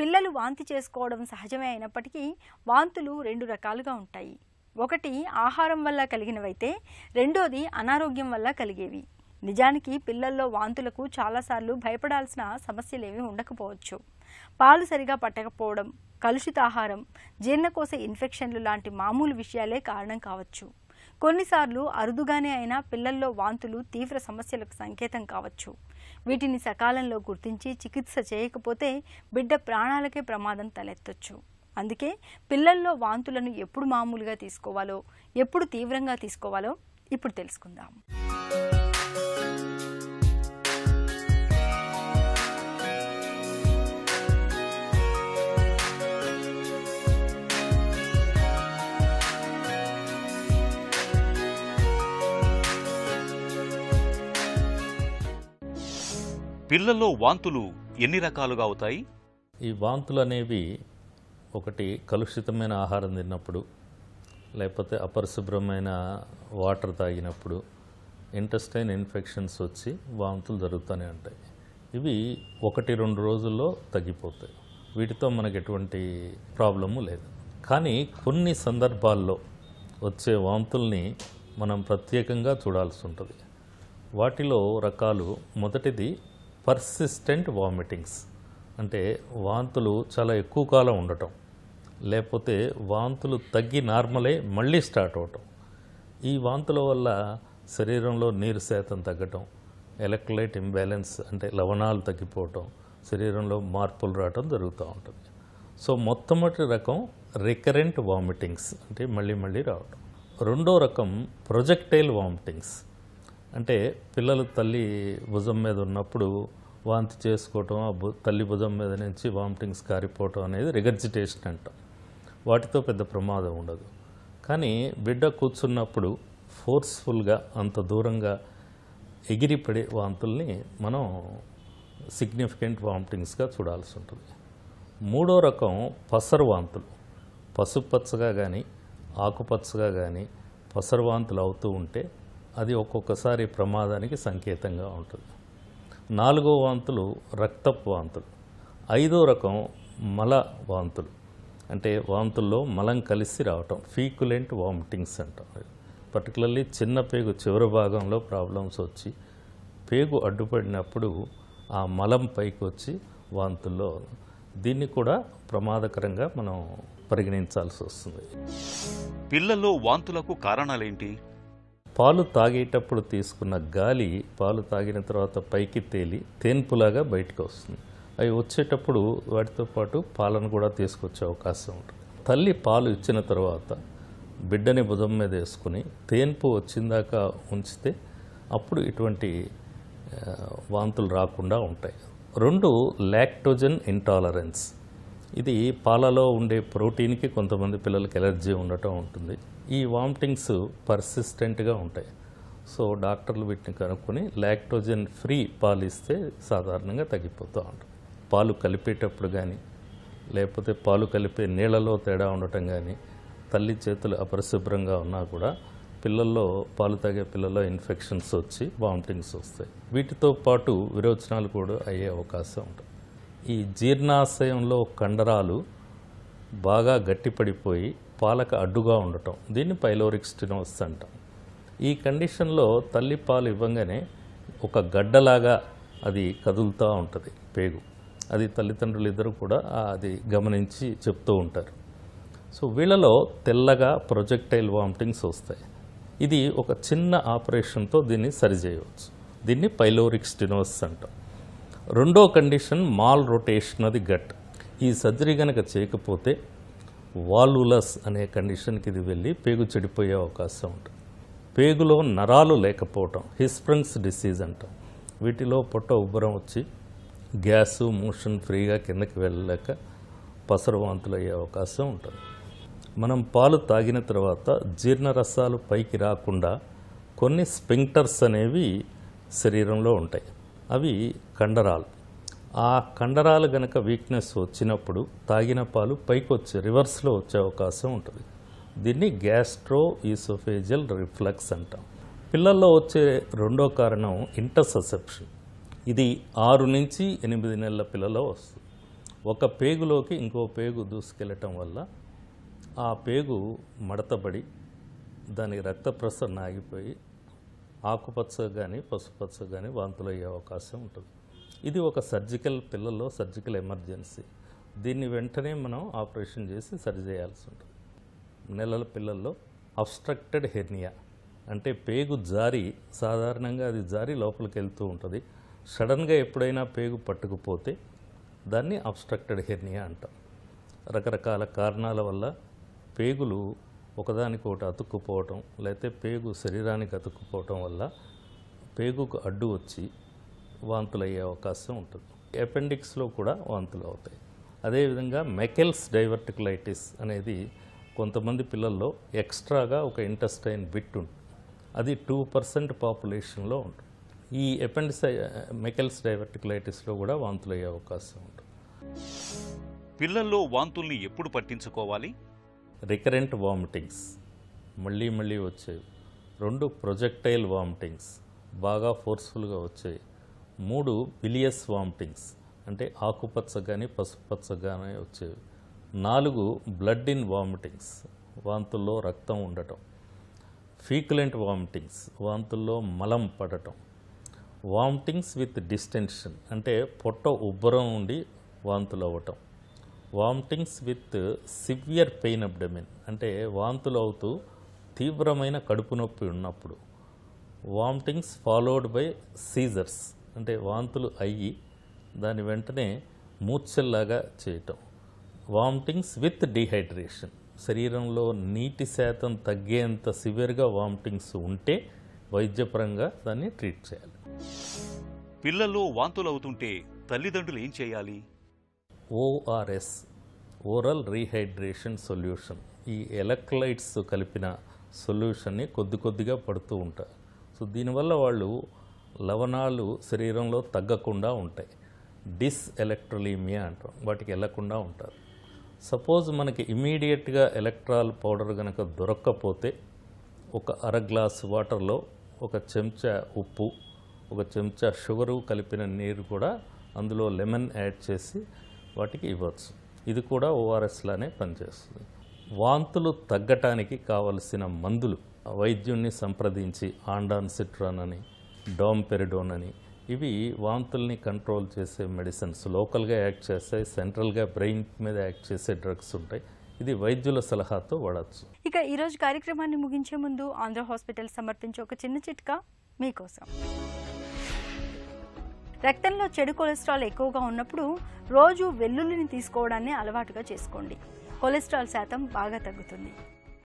పిల్లలు వాంతి చేసుకోవడం సహజమే అయినప్పటికీ వాంతులు రెండు రకాలుగా ఉంటాయి ఒకటి ఆహారం వల్ల కలిగినవైతే రెండోది అనారోగ్యం వల్ల కలిగేవి నిజానికి పిల్లల్లో వాంతులకు చాలాసార్లు భయపడాల్సిన సమస్యలేమీ ఉండకపోవచ్చు పాలు సరిగా పట్టకపోవడం కలుషిత ఆహారం జీర్ణకోశ ఇన్ఫెక్షన్లు లాంటి మామూలు విషయాలే కారణం కావచ్చు కొన్నిసార్లు అరుదుగానే అయినా పిల్లల్లో వాంతులు తీవ్ర సమస్యలకు సంకేతం కావచ్చు వీటిని సకాలంలో గుర్తించి చికిత్స చేయకపోతే బిడ్డ ప్రాణాలకే ప్రమాదం తలెత్తొచ్చు అందుకే పిల్లల్లో వాంతులను ఎప్పుడు మామూలుగా తీసుకోవాలో ఎప్పుడు తీవ్రంగా తీసుకోవాలో ఇప్పుడు తెలుసుకుందాం పిల్లల్లో వాంతులు ఎన్ని రకాలుగా అవుతాయి ఈ వాంతులు అనేవి ఒకటి కలుషితమైన ఆహారం తిన్నప్పుడు లేకపోతే అపరిశుభ్రమైన వాటర్ తాగినప్పుడు ఇంటెస్టైన్ ఇన్ఫెక్షన్స్ వచ్చి వాంతులు జరుగుతూనే ఉంటాయి ఇవి ఒకటి రెండు రోజుల్లో తగ్గిపోతాయి వీటితో మనకు ఎటువంటి ప్రాబ్లము లేదు కానీ కొన్ని సందర్భాల్లో వచ్చే వాంతుల్ని మనం ప్రత్యేకంగా చూడాల్సి ఉంటుంది వాటిలో రకాలు మొదటిది పర్సిస్టెంట్ వామిటింగ్స్ అంటే వాంతులు చాలా ఎక్కువ కాలం ఉండటం లేకపోతే వాంతులు తగ్గి నార్మలే మళ్ళీ స్టార్ట్ అవటం ఈ వాంతుల వల్ల శరీరంలో నీరు శాతం తగ్గటం ఎలక్ట్రోలైట్ ఇంబ్యాలెన్స్ అంటే లవణాలు తగ్గిపోవటం శరీరంలో మార్పులు రావటం జరుగుతూ ఉంటుంది సో మొట్టమొదటి రకం రికరెంట్ వామిటింగ్స్ అంటే మళ్ళీ మళ్ళీ రావటం రెండో రకం ప్రొజెక్టైల్ వామిటింగ్స్ అంటే పిల్లలు తల్లి భుజం మీద ఉన్నప్పుడు వాంతి చేసుకోవటం ఆ తల్లి భుజం మీద నుంచి వామిటింగ్స్ కారిపోవటం అనేది రిగర్జిటేషన్ అంటాం వాటితో పెద్ద ప్రమాదం ఉండదు కానీ బిడ్డ కూర్చున్నప్పుడు ఫోర్స్ఫుల్గా అంత దూరంగా ఎగిరిపడే వాంతుల్ని మనం సిగ్నిఫికెంట్ వామిటింగ్స్గా చూడాల్సి ఉంటుంది మూడో రకం పసరు వాంతులు పసుపచ్చగా కానీ ఆకుపచ్చగా కానీ పసరు వాంతులు అవుతూ ఉంటే అది ఒక్కొక్కసారి ప్రమాదానికి సంకేతంగా ఉంటుంది నాలుగో వాంతులు రక్తపు వాంతులు ఐదో రకం మల వాంతులు అంటే వాంతుల్లో మలం కలిసి రావటం ఫీకులెంట్ వామిటింగ్స్ అంటాం పర్టికులర్లీ చిన్న పేగు చివరి భాగంలో ప్రాబ్లమ్స్ వచ్చి పేగు అడ్డుపడినప్పుడు ఆ మలం పైకి వచ్చి వాంతుల్లో దీన్ని కూడా ప్రమాదకరంగా మనం పరిగణించాల్సి వస్తుంది పిల్లల్లో వాంతులకు కారణాలేంటి పాలు తాగేటప్పుడు తీసుకున్న గాలి పాలు తాగిన తర్వాత పైకి తేలి తేన్పులాగా బయటకు వస్తుంది అవి వచ్చేటప్పుడు వాటితో పాటు పాలను కూడా తీసుకొచ్చే అవకాశం ఉంటుంది తల్లి పాలు ఇచ్చిన తర్వాత బిడ్డని బుధం మీద వేసుకుని తేన్పు వచ్చిందాక ఉంచితే అప్పుడు ఇటువంటి వాంతులు రాకుండా ఉంటాయి రెండు లాక్టోజన్ ఇంటాలరెన్స్ ఇది పాలలో ఉండే ప్రోటీన్కి కొంతమంది పిల్లలకి ఎలర్జీ ఉండటం ఉంటుంది ఈ వామిటింగ్స్ పర్సిస్టెంట్గా ఉంటాయి సో డాక్టర్లు వీటిని కనుక్కొని లాక్టోజన్ ఫ్రీ పాలు ఇస్తే సాధారణంగా తగ్గిపోతూ ఉంటుంది పాలు కలిపేటప్పుడు కానీ లేకపోతే పాలు కలిపే నీళ్ళలో తేడా ఉండటం కానీ తల్లి చేతులు అపరిశుభ్రంగా ఉన్నా కూడా పిల్లల్లో పాలు తాగే పిల్లల్లో ఇన్ఫెక్షన్స్ వచ్చి వామిటింగ్స్ వస్తాయి వీటితో పాటు విరోచనాలు కూడా అయ్యే అవకాశం ఉంటుంది ఈ జీర్ణాశయంలో కండరాలు బాగా గట్టిపడిపోయి పాలక అడ్డుగా ఉండటం దీన్ని పైలోరిక్ స్టినోస్ అంటాం ఈ కండిషన్లో తల్లి పాలు ఇవ్వగానే ఒక గడ్డలాగా అది కదులుతూ ఉంటుంది పేగు అది తల్లిదండ్రులు ఇద్దరు కూడా అది గమనించి చెప్తూ ఉంటారు సో వీళ్ళలో తెల్లగా ప్రొజెక్టైల్ వామిటింగ్స్ వస్తాయి ఇది ఒక చిన్న ఆపరేషన్తో దీన్ని సరిచేయవచ్చు దీన్ని పైలోరిక్ స్టినోస్ అంటాం రెండో కండిషన్ మాల్ రొటేషన్ అది గట్ ఈ సర్జరీ కనుక చేయకపోతే వాలులస్ అనే కండిషన్కి ఇది వెళ్ళి పేగు చెడిపోయే అవకాశం ఉంటుంది పేగులో నరాలు లేకపోవటం హిస్ప్రంగ్స్ డిసీజ్ అంటాం వీటిలో పొట్ట ఉబ్బరం వచ్చి గ్యాసు మోషన్ ఫ్రీగా కిందకి వెళ్ళలేక పసరవాంతులు అయ్యే అవకాశం ఉంటుంది మనం పాలు తాగిన తర్వాత జీర్ణరసాలు పైకి రాకుండా కొన్ని స్పింక్టర్స్ అనేవి శరీరంలో ఉంటాయి అవి కండరాలు ఆ కండరాలు గనక వీక్నెస్ వచ్చినప్పుడు తాగిన పాలు పైకి వచ్చే రివర్స్లో వచ్చే అవకాశం ఉంటుంది దీన్ని గ్యాస్ట్రో ఈసోఫేజియల్ రిఫ్లెక్స్ అంటాం పిల్లల్లో వచ్చే రెండో కారణం ఇంటర్ససెప్షన్ ఇది ఆరు నుంచి ఎనిమిది నెలల పిల్లలో వస్తుంది ఒక పేగులోకి ఇంకో పేగు దూసుకెళ్ళటం వల్ల ఆ పేగు మడతబడి దానికి రక్త ప్రసరణ ఆగిపోయి ఆకుపచ్చ కానీ పసుపచ్చ కానీ వాంతులు అయ్యే అవకాశం ఉంటుంది ఇది ఒక సర్జికల్ పిల్లల్లో సర్జికల్ ఎమర్జెన్సీ దీన్ని వెంటనే మనం ఆపరేషన్ చేసి సరి చేయాల్సి ఉంటుంది నెలల పిల్లల్లో అబ్స్ట్రక్టెడ్ హెర్నియా అంటే పేగు జారి సాధారణంగా అది జారి లోపలికి వెళ్తూ ఉంటుంది సడన్గా ఎప్పుడైనా పేగు పట్టుకుపోతే దాన్ని అబ్స్ట్రక్టెడ్ హెర్నియా అంటాం రకరకాల కారణాల వల్ల పేగులు ఒకటి అతుక్కుపోవటం లేకపోతే పేగు శరీరానికి అతుక్కుపోవటం వల్ల పేగుకు అడ్డు వచ్చి వాంతులు అయ్యే అవకాశం ఉంటుంది అపెండిక్స్లో కూడా వాంతులు అవుతాయి అదేవిధంగా మెకెల్స్ డైవర్టికులైటిస్ అనేది కొంతమంది పిల్లల్లో ఎక్స్ట్రాగా ఒక ఇంటెస్టైన్ బిట్ ఉంటుంది అది టూ పర్సెంట్ పాపులేషన్లో ఉంటుంది ఈ ఎపెండిస్ మెకెల్స్ డైవర్టికులైటిస్లో కూడా వాంతులు అయ్యే అవకాశం ఉంటుంది పిల్లల్లో వాంతుల్ని ఎప్పుడు పట్టించుకోవాలి రికరెంట్ వామిటింగ్స్ మళ్ళీ మళ్ళీ వచ్చేవి రెండు ప్రొజెక్టైల్ వామిటింగ్స్ బాగా ఫోర్స్ఫుల్గా వచ్చేవి మూడు బిలియస్ వామిటింగ్స్ అంటే ఆకుపచ్చ కానీ పసుపుపచ్చ కానీ వచ్చేవి నాలుగు బ్లడ్ ఇన్ వామిటింగ్స్ వాంతుల్లో రక్తం ఉండటం ఫీక్లెంట్ వామిటింగ్స్ వాంతుల్లో మలం పడటం వామిటింగ్స్ విత్ డిస్టెన్షన్ అంటే పొట్ట ఉబ్బరం ఉండి వాంతులు అవ్వటం vomitings with severe pain abdomen అంటే వాంతులు అవుతూ తీవ్రమైన కడుపు నొప్పి ఉన్నప్పుడు వామిటింగ్స్ ఫాలోడ్ బై సీజర్స్ అంటే వాంతులు అయ్యి దాని వెంటనే మూర్చల్లాగా చేయటం వామిటింగ్స్ విత్ డీహైడ్రేషన్ శరీరంలో నీటి శాతం తగ్గేంత సివియర్గా వామిటింగ్స్ ఉంటే వైద్యపరంగా దాన్ని ట్రీట్ చేయాలి పిల్లల్లో వాంతులు అవుతుంటే తల్లిదండ్రులు ఏం చేయాలి ఓఆర్ఎస్ ఓరల్ రీహైడ్రేషన్ సొల్యూషన్ ఈ ఎలక్ట్రలైట్స్ కలిపిన సొల్యూషన్ని కొద్ది కొద్దిగా పడుతూ ఉంటారు సో దీనివల్ల వాళ్ళు లవణాలు శరీరంలో తగ్గకుండా ఉంటాయి డిస్ ఎలక్ట్రలీమియా అంటాం వాటికి వెళ్లకుండా ఉంటారు సపోజ్ మనకి ఇమీడియట్గా ఎలక్ట్రాల్ పౌడర్ కనుక దొరక్కపోతే ఒక అర గ్లాస్ వాటర్లో ఒక చెంచా ఉప్పు ఒక చెంచా షుగరు కలిపిన నీరు కూడా అందులో లెమన్ యాడ్ చేసి వాటికి ఇవ్వచ్చు ఇది కూడా ఓఆర్ఎస్లానే పనిచేస్తుంది వాంతులు తగ్గటానికి కావలసిన మందులు వైద్యుణ్ణి సంప్రదించి ఆండాన్ సిట్రాన్ అని డోంపెరిడోన్ అని ఇవి వాంతుల్ని కంట్రోల్ చేసే మెడిసిన్స్ లోకల్గా యాక్ట్ చేస్తాయి సెంట్రల్గా బ్రెయిన్ మీద యాక్ట్ చేసే డ్రగ్స్ ఉంటాయి ఇది వైద్యుల సలహాతో వాడచ్చు ఇక ఈరోజు కార్యక్రమాన్ని ముగించే ముందు ఆంధ్ర హాస్పిటల్ సమర్పించే ఒక చిన్న చిట్కా మీకోసం రక్తంలో చెడు కొలెస్ట్రాల్ ఎక్కువగా ఉన్నప్పుడు రోజు వెల్లుల్లిని తీసుకోవడాన్ని అలవాటుగా చేసుకోండి కొలెస్ట్రాల్ శాతం బాగా తగ్గుతుంది